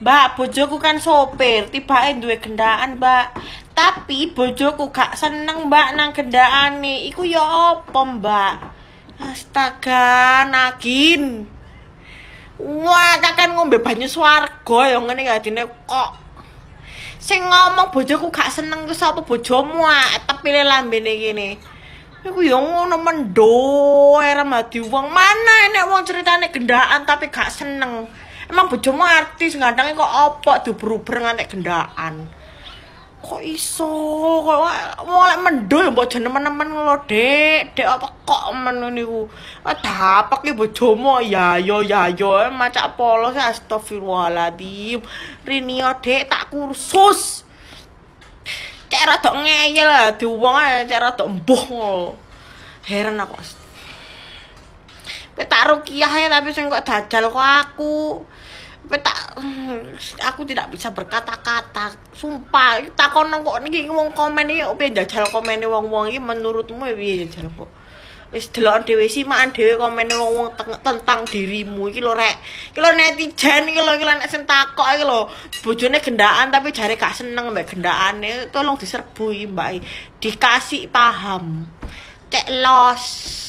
Mbak, bojoku kan sopir, tibake duwe kendaan, Mbak. Tapi bojoku gak seneng, Mbak, nang gendaane. Iku ya apa, Mbak? Astaga, nagin. Wah, kan ngombe banyu swarga ya ngene gadine kok. Sing ngomong bojoku gak seneng ku sapa bojomu, tepile lambene kene. Iku ya ngono mendo, era mati wong. Mana enek wong ceritane kendaan, tapi gak seneng emang bojomu artis ngandange kok opo tuh uber ngantek gendaan kok iso kok mulai mendul mbok jenemen teman lho dek dek apa kok men niku apa ki bojomu ya yo ya yo ya, ya. macak polos astagfirullahaladzim rinio ya, dek tak kursus Cara rada ngeyel lah diwong cara rada mbuh heran aku tak rukiah ya tapi sing kok dajal kok aku tak aku tidak bisa berkata-kata sumpah takon kok niki wong komen iki opo oh, jajal komene wong-wong iki menurutmu ya piye jajal kok wis delok dhewe simakan dhewe komene wong-wong tentang dirimu iki lho rek iki lho netizen iki lho iki lho nek sing takok iki lho bojone gendaan tapi jare gak seneng mbek gendaane tolong diserbu iki mbak dikasih paham cek los